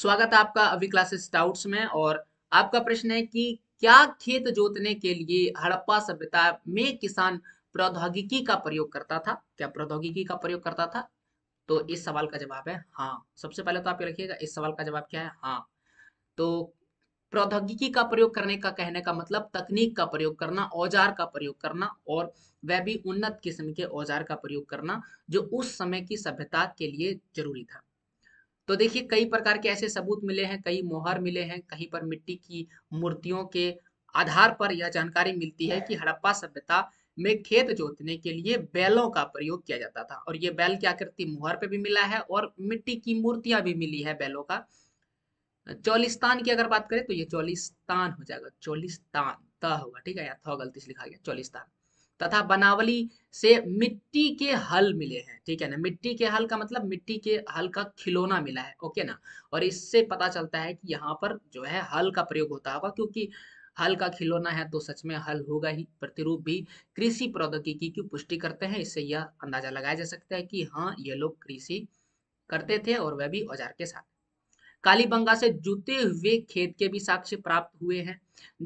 स्वागत है आपका अभी क्लासेस डाउट्स में और आपका प्रश्न है कि क्या खेत जोतने के लिए हड़प्पा सभ्यता में किसान प्रौद्योगिकी का प्रयोग करता था क्या प्रौद्योगिकी का प्रयोग करता था तो इस सवाल का जवाब है हाँ सबसे पहले तो आप ये रखिएगा इस सवाल का जवाब क्या है हाँ तो प्रौद्योगिकी का प्रयोग करने का कहने का मतलब तकनीक का प्रयोग करना औजार का प्रयोग करना और वह भी उन्नत किस्म के औजार का प्रयोग करना जो उस समय की सभ्यता के लिए जरूरी था तो देखिए कई प्रकार के ऐसे सबूत मिले हैं कई मोहर मिले हैं कहीं पर मिट्टी की मूर्तियों के आधार पर यह जानकारी मिलती है कि हड़प्पा सभ्यता में खेत जोतने के लिए बैलों का प्रयोग किया जाता था और ये बैल की आकृति मुहर पे भी मिला है और मिट्टी की मूर्तियां भी मिली है बैलों का चौलिस्तान की अगर बात करें तो ये चौलिस्तान हो जाएगा चौलिस्तान त होगा ठीक है या थ गलती से लिखा गया चौलिस्तान तथा बनावली से मिट्टी के हल मिले हैं ठीक है ना मिट्टी के हल का मतलब मिट्टी के हल का खिलौना मिला है ओके ना और इससे पता चलता है कि यहाँ पर जो है हल का प्रयोग होता होगा क्योंकि हल का खिलौना है तो सच में हल होगा ही प्रतिरूप भी कृषि प्रौद्योगिकी की पुष्टि करते हैं इससे यह अंदाजा लगाया जा सकता है कि हाँ ये लोग कृषि करते थे और वह भी औजार के साथ कालीबंगा से जुते हुए खेत के भी साक्ष्य प्राप्त हुए हैं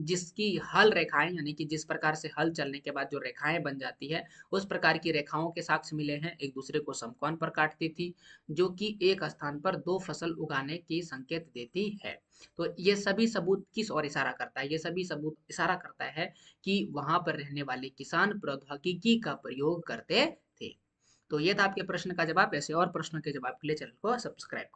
जिसकी हल रेखाएं यानी कि जिस प्रकार से हल चलने के बाद जो रेखाएं बन जाती है उस प्रकार की रेखाओं के साक्ष्य मिले हैं एक दूसरे को समकोण पर काटती थी जो कि एक स्थान पर दो फसल उगाने की संकेत देती है तो ये सभी सबूत किस और इशारा करता है ये सभी सबूत इशारा करता है कि वहां पर रहने वाले किसान प्रौद्योगिकी का प्रयोग करते थे तो ये था आपके प्रश्न का जवाब ऐसे और प्रश्नों के जवाब के लिए चैनल को सब्सक्राइब